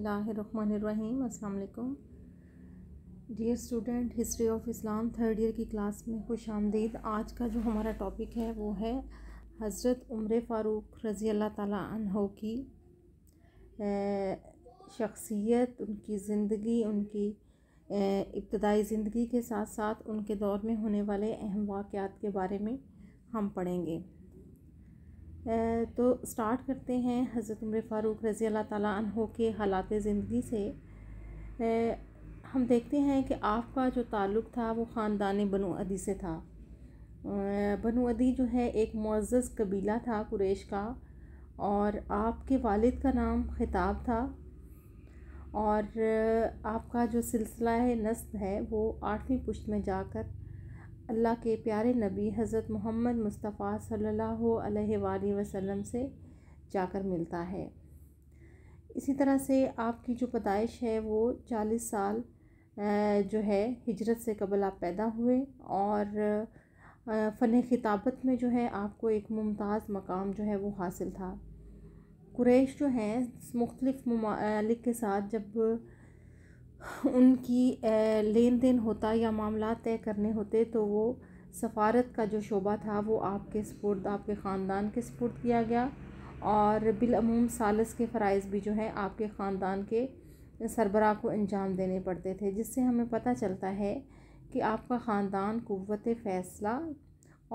बसमीम अल्लाम dear student history of Islam third year की क्लास में खुश आमदीद आज का जो हमारा टॉपिक है वो है हज़रत उम्र फ़ारूक रज़ी अल्लाह तहो की शख्सियत उनकी ज़िंदगी उनकी इब्तदाई ज़िंदगी के साथ साथ उनके दौर में होने वाले अहम वाक़ात के बारे में हम पढ़ेंगे तो स्टार्ट करते हैं हज़रत उम्र फ़ारूक रज़ी अल्लाह तहों के हालात ज़िंदगी से हम देखते हैं कि आपका जो ताल्लुक़ था वो ख़ानदान बनो अदी से था बनो अदी जो है एक मुआज़ कबीला था कुरेश का और आपके वालिद का नाम खिताब था और आपका जो सिलसिला है नस्ल है वो आठवीं पुश्त में जाकर अल्लाह के प्यारे नबी हज़रत मोहम्मद मुस्तफ़ा सल्लल्लाहु अलैहि वसल्लम से जाकर मिलता है इसी तरह से आपकी जो पैदाइश है वो चालीस साल जो है हिजरत से कबल आप पैदा हुए और फ़न खिताबत में जो है आपको एक मुमताज़ मकाम जो है वो हासिल था कुरैश जो हैं मुख्तलिफ़ ममालिक के साथ जब उनकी लेन देन होता या मामला तय करने होते तो वो सफ़ारत का जो शोबा था वो आपके सपुर्द आपके ख़ानदान के सपुर्द किया गया और बिलूम सालस के फ़रज़ भी जो हैं आपके ख़ानदान के सरबराह को अंजाम देने पड़ते थे जिससे हमें पता चलता है कि आपका ख़ानदान क़वत फ़ैसला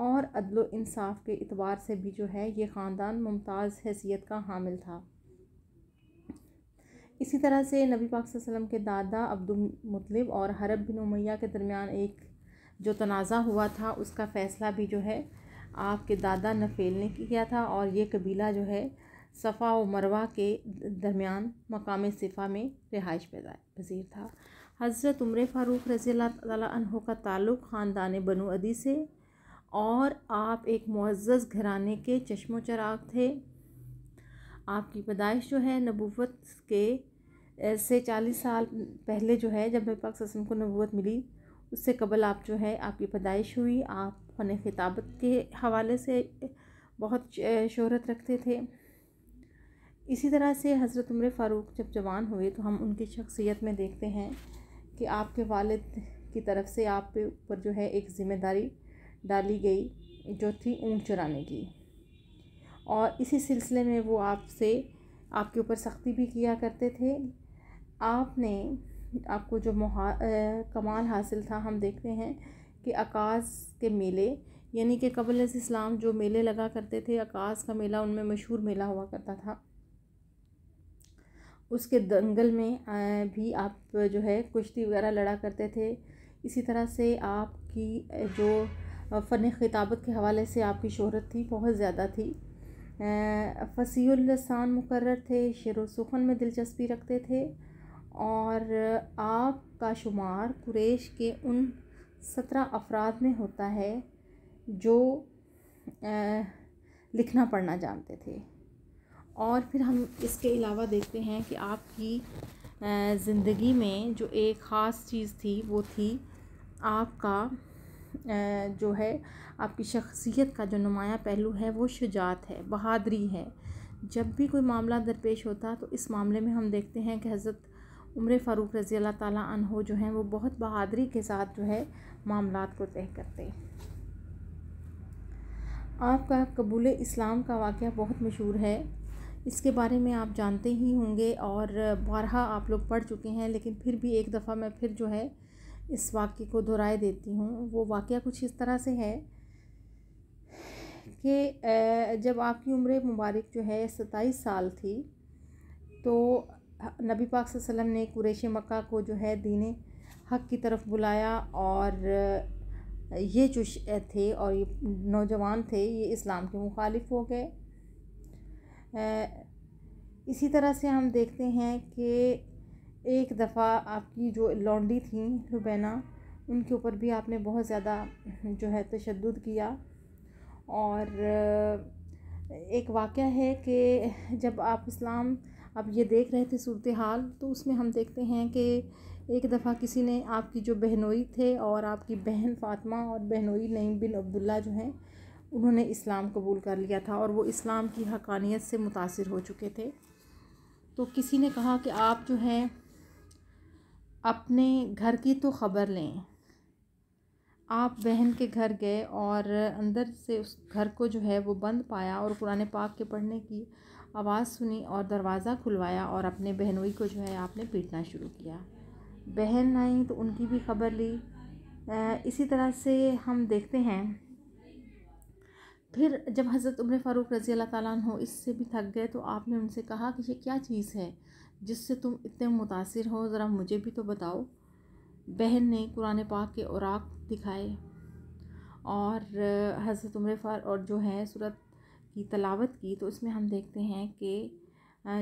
और अदल इंसाफ के अतबार से भी जो है ये ख़ानदान मुमताज़ हैसियत का हामिल था इसी तरह से नबी पाक वसल्लम के दादा अब्दुल मुतलिब और हरब बिन उमैया के दरमियान एक जो तनाज़ा हुआ था उसका फ़ैसला भी जो है आपके दादा नफ़ेल ने किया था और ये कबीला जो है सफ़ा व मरवा के दरमियान मकाम सिफ़ा में रिहाइश पैदा पजीर था हज़रत उम्र फ़ारूक रज़ी तहों का ताल्लुक़ ख़ानदान बनो अदी से और आप एक मुआज़ घराने के चश्मो चराग थे आपकी पैदाइश जो है नबूवत के से चालीस साल पहले जो है जब मेरे पाक को नबूवत मिली उससे कबल आप जो है आपकी पैदाइश हुई आप फ़न खिताबत के हवाले से बहुत शहरत रखते थे इसी तरह से हज़रत उम्र फ़ारूक जब जवान हुए तो हम उनकी शख्सियत में देखते हैं कि आपके वालद की तरफ से आप पे ऊपर जो है एक ज़िम्मेदारी डाली गई जो थी ऊँट चुराने की और इसी सिलसिले में वो आपसे आपके ऊपर सख्ती भी किया करते थे आपने आपको जो मुहा कमाल हासिल था हम देखते हैं कि आकाश के मेले यानी कि कबल इस्लाम जो मेले लगा करते थे अकास का मेला उनमें मशहूर मेला हुआ करता था उसके दंगल में भी आप जो है कुश्ती वगैरह लड़ा करते थे इसी तरह से आपकी जो फ़न खिताबत के हवाले से आपकी शोहरत थी बहुत ज़्यादा थी फसीसान मुकर थे शेर सुखन में दिलचस्पी रखते थे और आपका शुमार कुरेश के उन सत्रह अफराद में होता है जो आ, लिखना पढ़ना जानते थे और फिर हम इसके अलावा देखते हैं कि आपकी ज़िंदगी में जो एक ख़ास चीज़ थी वो थी आपका जो है आपकी शख्सियत का जो नुमाया पहलू है वो शुजात है बहादरी है जब भी कोई मामला दरपेश होता तो इस मामले में हम देखते हैं कि हज़रत उम्र फ़ारूक रज़ी अल्लाह ताला अनहो जो हैं वो बहुत बहादरी के साथ जो है मामला को तय करते आपका कबूल इस्लाम का वाक़ बहुत मशहूर है इसके बारे में आप जानते ही होंगे और बारहा आप लोग पढ़ चुके हैं लेकिन फिर भी एक दफ़ा मैं फिर जो है इस वाक्य को दोहराए देती हूँ वो वाक्य कुछ इस तरह से है कि जब आपकी उम्र मुबारक जो है सताईस साल थी तो नबी पाक वसल्लम ने कुरेश मक्का को जो है दीन हक की तरफ बुलाया और ये जो थे और ये नौजवान थे ये इस्लाम के मुखालिफ हो गए इसी तरह से हम देखते हैं कि एक दफ़ा आपकी जो लॉन्डी थी रुबैना उनके ऊपर भी आपने बहुत ज़्यादा जो है तशद किया और एक वाक़ है कि जब आप इस्लाम अब ये देख रहे थे सूरत हाल तो उसमें हम देखते हैं कि एक दफ़ा किसी ने आपकी जो बहनोई थे और आपकी बहन फ़ातमा और बहनोई नईम बिन अब्दुल्ला जो हैं उन्होंने इस्लाम कबूल कर लिया था और वो इस्लाम की हकानियत से मुतासर हो चुके थे तो किसी ने कहा कि आप जो हैं अपने घर की तो ख़बर लें आप बहन के घर गए और अंदर से उस घर को जो है वो बंद पाया और कुरान पाक के पढ़ने की आवाज़ सुनी और दरवाज़ा खुलवाया और अपने बहनोई को जो है आपने पीटना शुरू किया बहन आई तो उनकी भी खबर ली इसी तरह से हम देखते हैं फिर जब हज़रत उम्र फ़ारूक रज़ी अल्लाह ताला इससे भी थक गए तो आपने उनसे कहा कि ये क्या चीज़ है जिससे तुम इतने मुतासर हो ज़रा मुझे भी तो बताओ बहन ने कुरान पाक के औराक दिखाए और हज़रत उम्र फ़ार और जो है सूरत की तलावत की तो इसमें हम देखते हैं कि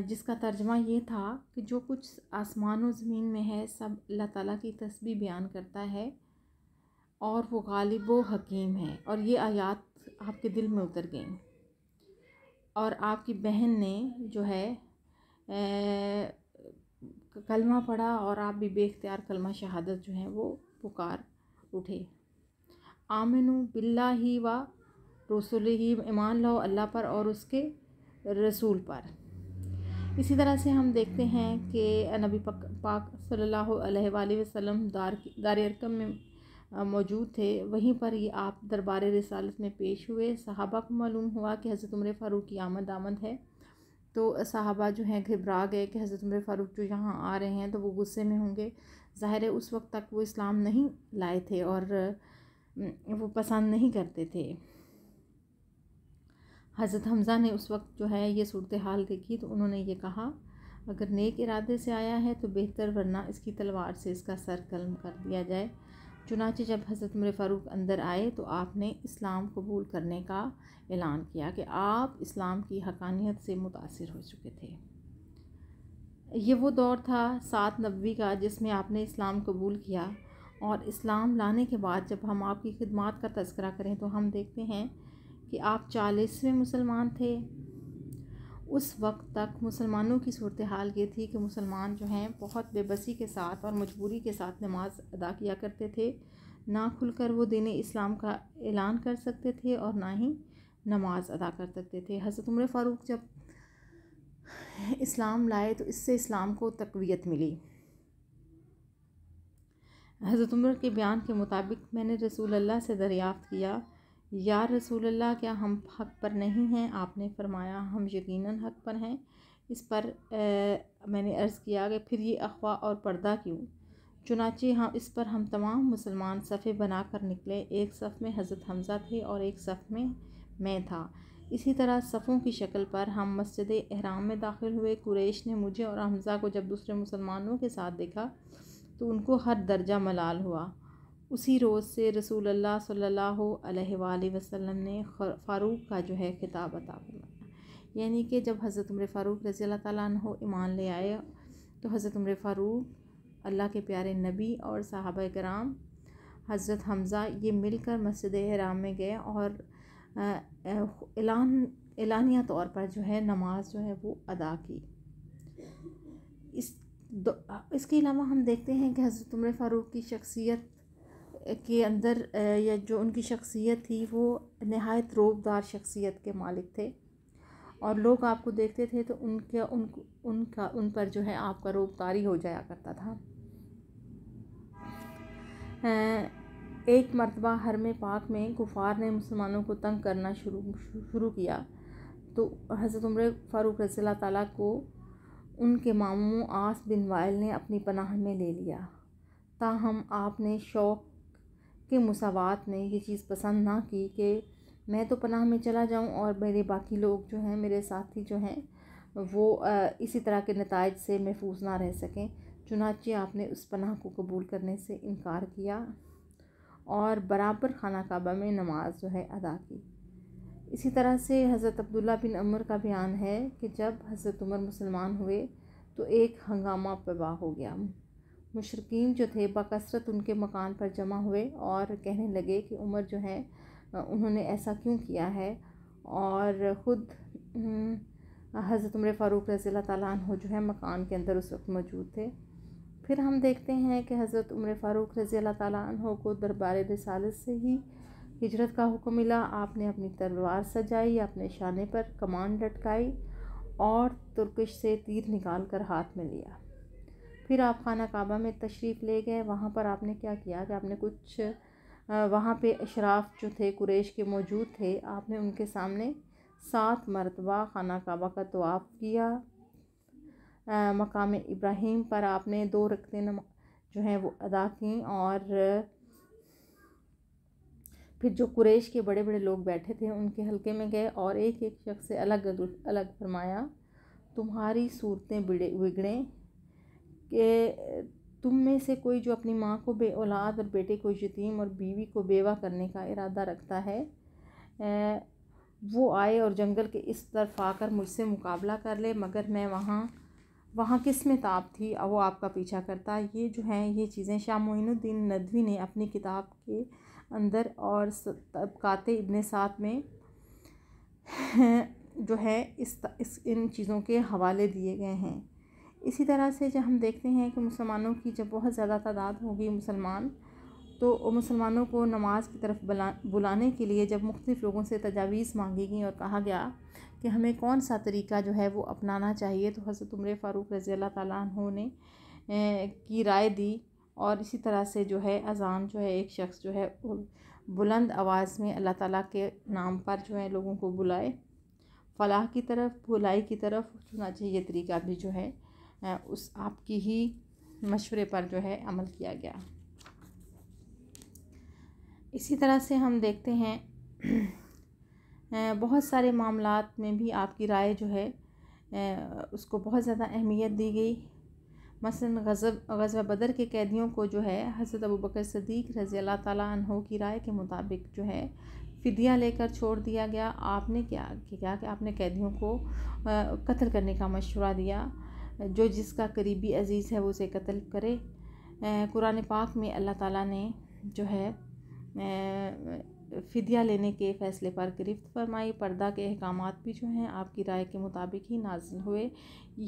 जिसका तर्जमा ये था कि जो कुछ आसमान और ज़मीन में है सब अल्लाह ताला की तस्वीर बयान करता है और वो गालिब व हकीम है और ये आयात आपके दिल में उतर गई और आपकी बहन ने जो है कलमा पढ़ा और आप भी बेख्तियार कलमा शहादत जो है वो पुकार उठे आमिनु बिल्ला ही व रसूल ही ईमान लाओ अल्लाह पर और उसके रसूल पर इसी तरह से हम देखते हैं कि नबी पक, पाक सल्लल्लाहु अलैहि वसल्लम दार दार अरकम में मौजूद थे वहीं पर ये आप दरबार रिसालत में पेश हुए सहाबा को मालूम हुआ कि हज़रत उम्र फ़ारूक की आमद आमद है तो साहबा जो हैं घबरा गए कि हज़रत उमर फ़ारूक जो यहाँ आ रहे हैं तो वो गुस्से में होंगे ज़ाहिर है उस वक्त तक वो इस्लाम नहीं लाए थे और वो पसंद नहीं करते थे हज़रत हमज़ा ने उस वक्त जो है ये सूरत हाल देखी तो उन्होंने ये कहा अगर नेक इरादे से आया है तो बेहतर वरना इसकी तलवार से इसका सर कलम कर दिया जाए चुनाचे जब हज़रत उमर फ़ारूक अंदर आए तो आपने इस्लाम कबूल करने का ऐलान किया कि आप इस्लाम की हकानियत से मुतासर हो चुके थे ये वो दौर था सात नब्बी का जिसमें आपने इस्लाम कबूल किया और इस्लाम लाने के बाद जब हम आपकी खिदमत का तस्करा करें तो हम देखते हैं कि आप चालीसवें मुसलमान थे उस वक्त तक मुसलमानों की सूरत हाल ये थी कि मुसलमान जो हैं बहुत बेबसी के साथ और मजबूरी के साथ नमाज अदा किया करते थे ना खुलकर वो दिन इस्लाम का ऐलान कर सकते थे और ना ही नमाज अदा कर सकते थे हज़रत उमर फ़ारूक जब इस्लाम लाए तो इससे इस्लाम को तकवीत मिली हज़रत उमर के बयान के मुताबिक मैंने रसूल अल्लाह से दरियाफ़्त किया या अल्लाह क्या हम हक पर नहीं हैं आपने फरमाया हम यकीनन हक पर हैं इस पर आ, मैंने अर्ज़ किया कि फिर ये अखवा और पर्दा क्यों चुनाचे हम हाँ, इस पर हम तमाम मुसलमान सफ़े बना कर निकले एक सफ़ में हज़रत हमज़ा थे और एक सफ़ में मैं था इसी तरह सफ़ों की शक्ल पर हम मस्जिद अहराम में दाखिल हुए कुरेश ने मुझे और हमज़ा को जब दूसरे मुसलमानों के साथ देखा तो उनको हर दर्जा मलाल हुआ उसी रोज़ से रसूल अल्लाह सल्लल्लाहु अलैहि वसल्लम ने फ़ारूक का जो है खिताब अता फरमाया यानी कि जब हज़रत उम्र फ़ारूक रज़ी अल्लाह ईमान ले आए तो हज़रत उम्र फ़ारूक अल्लाह के प्यारे नबी और साहब कराम हज़रत हमज़ा ये मिलकर मस्जिद हराम में गए और ऐलान एलानिया तौर पर जो है नमाज जो है वो अदा की इस इसके अलावा हम देखते हैं कि हज़रत उम्र फ़ारूक की शख्सियत के अंदर या जो उनकी शख्सियत थी वो नहायत रोबदार शख्सियत के मालिक थे और लोग आपको देखते थे तो उनके उन उनका उन पर जो है आपका रोबदारी हो जाया करता था एक मरतबा हर में पाक में कुफार ने मुसलमानों को तंग करना शुरू शुरू किया तो हज़रत उम्र फ़ारूक रजील ताली को उनके मामू आस बिन वायल ने अपनी पनाह में ले लिया ताहम आपने शौक़ के मुसावात ने ये चीज़ पसंद ना की कि मैं तो पनाह में चला जाऊं और मेरे बाकी लोग जो हैं मेरे साथी जो हैं वो इसी तरह के नतज से महफूज ना रह सकें चुनाचे आपने उस पनाह को कबूल करने से इनकार किया और बराबर खाना काबा में नमाज जो है अदा की इसी तरह से हज़रत अब्दुल्ला बिन अमर का बयान है कि जब हज़रत उमर मुसलमान हुए तो एक हंगामा पबा हो गया मशरकिन जो थे बकसरत उनके मकान पर जमा हुए और कहने लगे कि उमर जो है उन्होंने ऐसा क्यों किया है और ख़ुद हम्म, हज़रत उम्र फ़ारूक रज़ी तु जो है मकान के अंदर उस वक्त मौजूद थे फिर हम देखते हैं कि हज़रत उम्र फ़ारूक रज़ी तु को दरबार रसालत से ही हिजरत का हुक्म मिला आपने अपनी तलवार सजाई अपने शाने पर कमान लटकाई और तुर्किश से तीर निकाल कर हाथ में लिया फिर आप खाना काबा में तशरीफ़ ले गए वहाँ पर आपने क्या किया कि आपने कुछ वहाँ पे अशराफ जो थे कुरेश के मौजूद थे आपने उनके सामने सात मरतबा खाना काबा का तोाफ़ किया मकाम इब्राहिम पर आपने दो रखते जो हैं वो अदा की और फिर जो कुरेश के बड़े बड़े लोग बैठे थे उनके हल्के में गए और एक एक शख्स से अलग अलग फरमाया तुम्हारी सूरतें बिगड़े कि तुम में से कोई जो अपनी माँ को बे औलाद और बेटे को यतीम और बीवी को बेवा करने का इरादा रखता है वो आए और जंगल के इस तरफ आकर मुझसे मुकाबला कर ले मगर मैं वहाँ वहाँ किस में ताप थी और वो आपका पीछा करता ये जो हैं ये चीज़ें शाह मोनुद्दीन नदवी ने अपनी किताब के अंदर और तबकाते इबन सात में जो है इस, इस इन चीज़ों के हवाले दिए गए हैं इसी तरह से जब हम देखते हैं कि मुसलमानों की जब बहुत ज़्यादा तादाद होगी मुसलमान तो मुसलमानों को नमाज की तरफ बुला बुलाने के लिए जब मुख्तफ लोगों से तजावीज़ मांगी गई और कहा गया कि हमें कौन सा तरीका जो है वो अपनाना चाहिए तो हज़रत उम्र फ़ारूक रज़ी अल्लाह तु ने की राय दी और इसी तरह से जो है अजान जो है एक शख्स जो है बुलंद आवाज़ में अल्लाह ताला के नाम पर जो है लोगों को बुलाए फलाह की तरफ भुलाई की तरफ चुनाचे ये तरीका भी जो है उस आपकी ही मशवरे पर जो है अमल किया गया इसी तरह से हम देखते हैं बहुत सारे मामलों में भी आपकी राय जो है उसको बहुत ज़्यादा अहमियत दी गई मसलन गज़ब गज़ब बदर के कैदियों को जो है हज़रत अबू बकर सदीक रज़ी अल्लाह तहों की राय के मुताबिक जो है फिदिया लेकर छोड़ दिया गया आपने क्या किया कि आपने कैदियों को कत्ल करने का मशवरा दिया जो जिसका करीबी अज़ीज़ है वो उसे कत्ल करे कुरान पाक में अल्लाह ताला ने जो है फ़दिया लेने के फ़ैसले पर गिरफ्त फरमाई पर्दा के अहकाम भी जो हैं आपकी राय के मुताबिक ही नाजिल हुए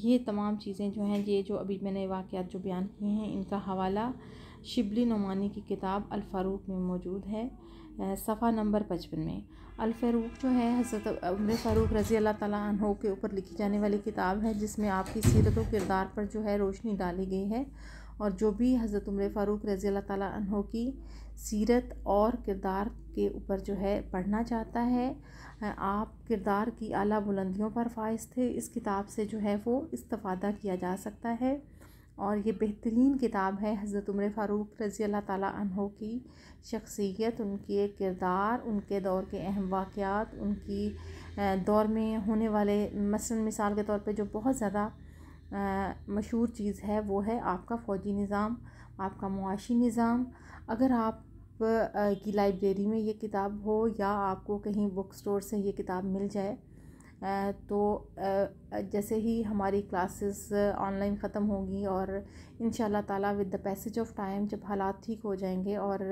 ये तमाम चीज़ें जो हैं ये जो अभी मैंने वाक़ जो बयान किए हैं इनका हवाला शिबली नुमानी की किताब अलफारूक में मौजूद है सफ़ा नंबर पचपन में अलफ़ारूक जो है हज़रत उम्र फ़ारूक रज़ी अल्लाह तहों के ऊपर लिखी जाने वाली किताब है जिसमें आपकी सीरत व किरदार पर जो है रोशनी डाली गई है और जो भी हज़रत उमर फ़ारूक रज़ी अल्लाह तहों की सीरत और किरदार के ऊपर जो है पढ़ना चाहता है आप किरदार की आला बुलंदियों पर फाइज थे इस किताब से जो है वो इस्तफ़ादा किया जा सकता है और ये बेहतरीन किताब है हज़रत उम्र फ़ारूक रज़ी अल्लाह ताली की शख्सियत उनके किरदार उनके दौर के अहम वाक़ात उनकी दौर में होने वाले मसलन मिसाल के तौर पे जो बहुत ज़्यादा मशहूर चीज़ है वो है आपका फ़ौजी निज़ाम आपका मुआशी निज़ाम अगर आप की लाइब्रेरी में ये किताब हो या आपको कहीं बुक स्टोर से ये किताब मिल जाए तो जैसे ही हमारी क्लासेस ऑनलाइन ख़त्म होंगी और इन ताला with the passage of time जब हालात ठीक हो जाएंगे और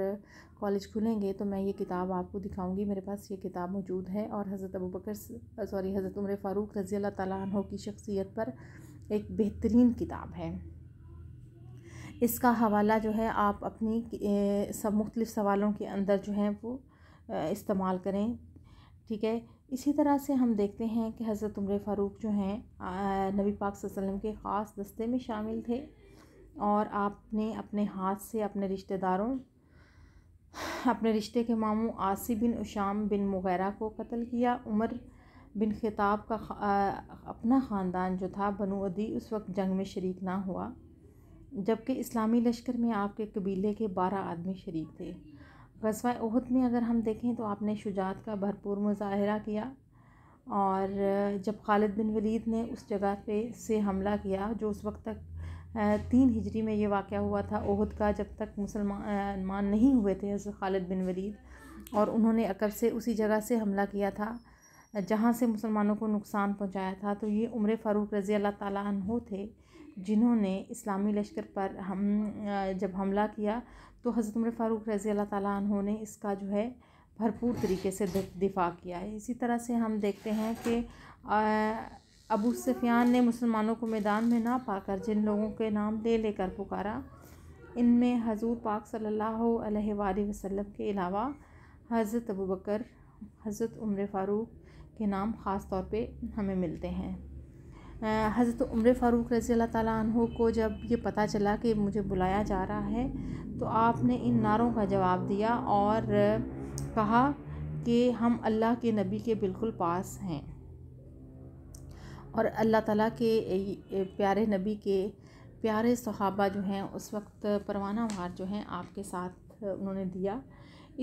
कॉलेज खुलेंगे तो मैं ये किताब आपको दिखाऊंगी मेरे पास ये किताब मौजूद है और हज़रत अबू बकर सॉरी हज़रत उम्र फ़ारूक रज़ी अल्लाह ताली की शख्सियत पर एक बेहतरीन किताब है इसका हवाला जो है आप अपनी सब मुख्तलिफ़ सवालों के अंदर जो है वो इस्तेमाल करें ठीक है इसी तरह से हम देखते हैं कि हज़रत उम्र फ़ारूक जो हैं नबी पाक वसल्लम के ख़ास दस्ते में शामिल थे और आपने अपने हाथ से अपने रिश्तेदारों अपने रिश्ते के मामू आसी बिन उशाम बिन मुगैरा को कत्ल किया उमर बिन खिताब का आ, अपना ख़ानदान जो था बनु अदी उस वक्त जंग में शरीक ना हुआ जबकि इस्लामी लश्कर में आपके कबीले के बारह आदमी शरीक थे गसवा ओहद में अगर हम देखें तो आपने शुजात का भरपूर मुजाहरा किया और जब खालिद बिन वलीद ने उस जगह पे से हमला किया जो उस वक्त तक तीन हिजरी में ये वाक़ हुआ था ओहद का जब तक मुसलमान मान नहीं हुए थे खालिद बिन वलीद और उन्होंने अकब से उसी जगह से हमला किया था जहाँ से मुसलमानों को नुकसान पहुँचाया था तो ये उम्र फ़ारूक रज़ी अल्लाह तु थे जिन्होंने इस्लामी लश्कर पर हम जब हमला किया तो हज़रत उम्र फ़ारूक रज़ी अल्लाह ताली ने इसका जो है भरपूर तरीके से दिफा किया है इसी तरह से हम देखते हैं कि अबू सफियान ने मुसलमानों को मैदान में ना पाकर जिन लोगों के नाम ले लेकर पुकारा इनमें हजूर पाक सल्लल्लाहु अलैहि वसल्लम के अलावा हज़रत अबू बकर हज़रत उम्र फ़ारूक के नाम ख़ास तौर पे हमें मिलते हैं हज़रत उम्र फ़ारूक रज़ी अल्लाह ताली को जब ये पता चला कि मुझे बुलाया जा रहा है तो आपने इन नारों का जवाब दिया और कहा कि हम अल्लाह के नबी के बिल्कुल पास हैं और अल्लाह ताला के प्यारे नबी के प्यारे सहाबा जो हैं उस वक्त परवाना वार जो हैं आपके साथ उन्होंने दिया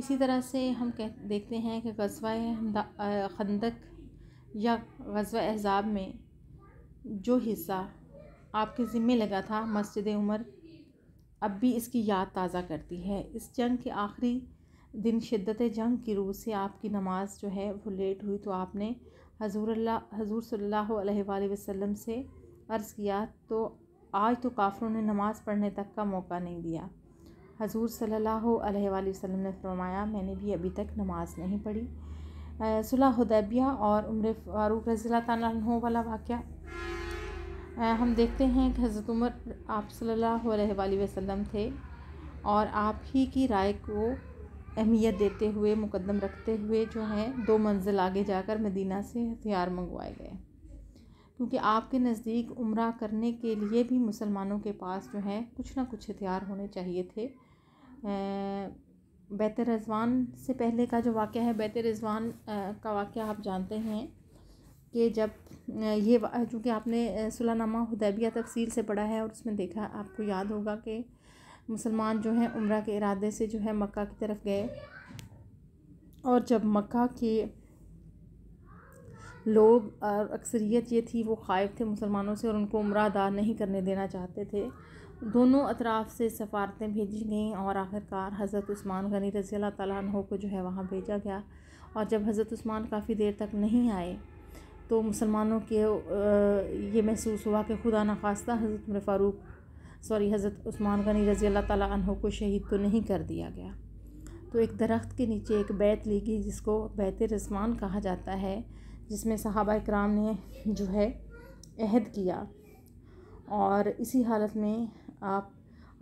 इसी तरह से हम कह देखते हैं कि गजवा खंदक या गजवा एहज़ाब में जो हिस्सा आपके ज़िम्मे लगा था मस्जिद उमर अब भी इसकी याद ताज़ा करती है इस जंग के आखिरी दिन शिद्दत जंग की रूह से आपकी नमाज जो है वो लेट हुई तो आपने हजूर अल्लाह हजूर सल्ला वसम से अर्ज़ किया तो आज तो काफ़रों ने नमाज़ पढ़ने तक का मौका नहीं दिया हजूर सल्ला वसम ने फरमाया मैंने भी अभी तक नमाज़ नहीं पढ़ी सुलह हुदैबिया और उम्र फ़ारूक रज़ी वाला वाक़ हम देखते हैं कि हज़रत उमर आप सल्लल्लाहु अलैहि वसल्लम थे और आप ही की राय को अहमियत देते हुए मुकदम रखते हुए जो है दो मंजिल आगे जाकर मदीना से हथियार मंगवाए गए क्योंकि आपके नज़दीक उम्र करने के लिए भी मुसलमानों के पास जो है कुछ ना कुछ हथियार होने चाहिए थे बैत रजवान से पहले का जो वाक़ है बैत रजवान का वाक़ आप जानते हैं कि जब ये चूँकि आपने सुलानामा हदैबिया तफसील से पढ़ा है और उसमें देखा आपको याद होगा कि मुसलमान जो हैं उम्र के इरादे से जो है मक्का की तरफ गए और जब मक्का के लोग और अक्सरियत ये थी वो ख़ायब थे मुसलमानों से और उनको उम्र अदा नहीं करने देना चाहते थे दोनों अतराफ़ से सफारतें भेजी गईं और आखिरकार हज़रत उस्मान गनी रज़ी अल्लाह तह को जो है वहाँ भेजा गया और जब हज़रत उस्मान काफ़ी देर तक नहीं आए तो मुसलमानों के ये महसूस हुआ कि खुदा ना खास्ता हज़रत उमर फ़ारूक सॉरी हज़रत उस्मान गनी रज़ी अल्लाह तहों को शहीद तो नहीं कर दिया गया तो एक दरख्त के नीचे एक बैत ली गई जिसको बैत रस्मान कहा जाता है जिसमें सहाबा कराम ने जो है अहद किया और इसी हालत में आप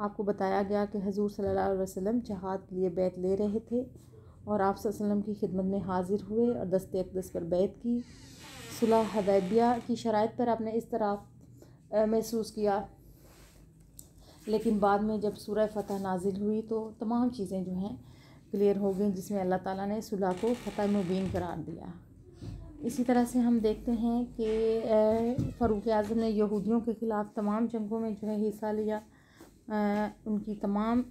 आपको बताया गया कि हजूर सल्लल्लाहु अलैहि वसल्लम जहाद के लिए बैत ले रहे थे और आप की खिदमत में हाज़िर हुए और दस्त अकदस पर बैत की सुलह हदैबिया की शराइ पर आपने इस तरह महसूस किया लेकिन बाद में जब सूरह फ़तह नाजिल हुई तो तमाम चीज़ें जो हैं क्लियर हो गई जिसमें अल्लाह ताला ने सुलह को फ़तह मुबीन करार दिया इसी तरह से हम देखते हैं कि फ़रूक आज़म ने यहूदियों के ख़िलाफ़ तमाम जंगों में जो है हिस्सा लिया उनकी तमाम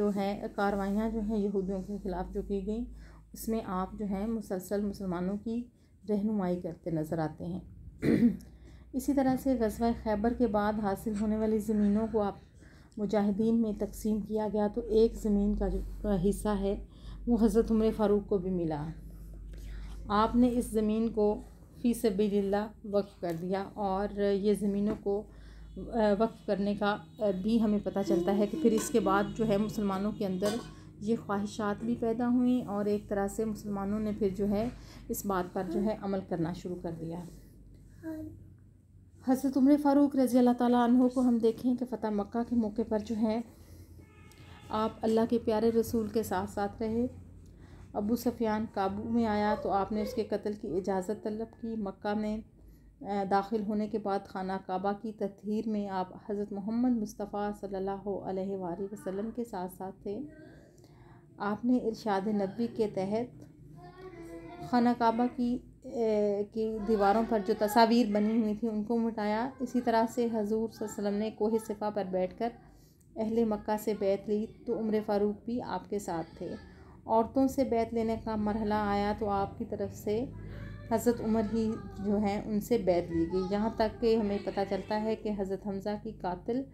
जो है कार्रवाइयाँ जो हैं यहूदियों के ख़िलाफ़ जो की गई उसमें आप जो हैं मुसलसल मुसलमानों की रहनुमाई करते नज़र आते हैं इसी तरह से गजवा खैबर के बाद हासिल होने वाली ज़मीनों को आप मुजाहिदीन में तकसीम किया गया तो एक ज़मीन का जो हिस्सा है वो हज़रत उम्र फ़ारूक को भी मिला आपने इस ज़मीन को फ़ी सबीला वक्फ़ कर दिया और ये ज़मीनों को वक्फ़ करने का भी हमें पता चलता है कि फिर इसके बाद जो है मुसलमानों के अंदर ये ख्वाहिशात भी पैदा हुई और एक तरह से मुसलमानों ने फिर जो है इस बात पर जो है अमल करना शुरू कर दिया हज़रत उम्र फ़ारूक रज़ी अल्लाह तहों को हम देखें कि फ़तह मक्का के मौके पर जो है आप अल्लाह के प्यारे रसूल के साथ साथ रहे अबू सफ़ियान काबू में आया तो आपने उसके कत्ल की इजाज़त तलब की मक्का में दाखिल होने के बाद खाना काबा की तथहर में आप हज़रत मोहम्मद मुस्तफ़ा सल्लल्लाहु अलैहि वसल्लम के साथ साथ थे आपने इरशाद नबी के तहत खाना काबा की की दीवारों पर जो तस्वीर बनी हुई थी उनको मिटाया इसी तरह से हजूर वसम ने कोहे सिफा पर बैठ कर अहल मक्का से बैत ली तो उम्र फ़ारूक भी आपके साथ थे औरतों से बैत लेने का मरहला आया तो आपकी तरफ से हज़रत उमर ही जो हैं उनसे बैत ली गई यहाँ तक कि हमें पता चलता है कि हज़रत हमज़ा की कातिल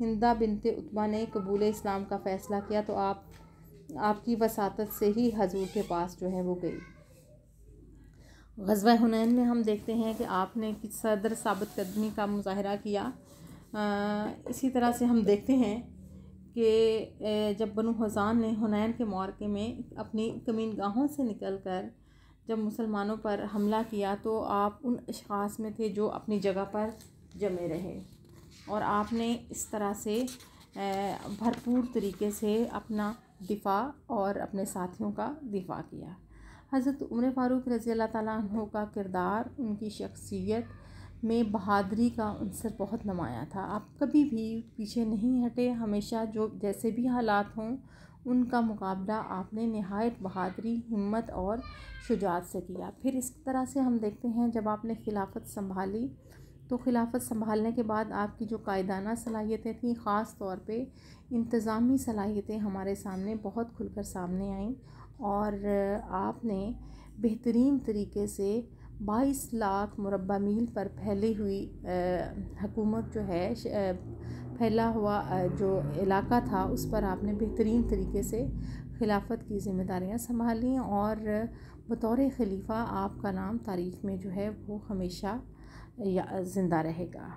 हिंदा बिनते उतबा ने कबूल इस्लाम का फ़ैसला किया तो आप आपकी वसात से ही हजूर के पास जो है वो गई गजवा हुनैन में हम देखते हैं कि आपने कि सदर साबित कदमी का मुजाहरा किया आ, इसी तरह से हम देखते हैं कि जब बनु हजान ने हुनैन के मौके में अपनी कमीन गाहों से निकल कर जब मुसलमानों पर हमला किया तो आप उन अशास में थे जो अपनी जगह पर जमे रहे और आपने इस तरह से भरपूर तरीके से अपना दिफा और अपने साथियों का दिफा किया हज़रत उमर फ़ारूक रज़ी अल्लाह का किरदार उनकी शख्सियत में बहादरी का अंसर बहुत नमाया था आप कभी भी पीछे नहीं हटे हमेशा जो जैसे भी हालात हों उनका मुकाबला आपने नहायत बहादरी हिम्मत और शुजात से किया फिर इस तरह से हम देखते हैं जब आपने खिलाफत संभाली तो खिलाफत संभालने के बाद आपकी जो कायदाना सलाहियतें थीं ख़ास तौर पे इंतज़ामी सलाहियतें हमारे सामने बहुत खुलकर सामने आईं और आपने बेहतरीन तरीके से 22 लाख मुरबा मील पर फैली हुई हकूमत जो है फैला हुआ जो इलाका था उस पर आपने बेहतरीन तरीके से खिलाफत की ज़िम्मेदारियाँ संभाली और बतौर खलीफा आपका नाम तारीख़ में जो है वो हमेशा ज़िंदा रहेगा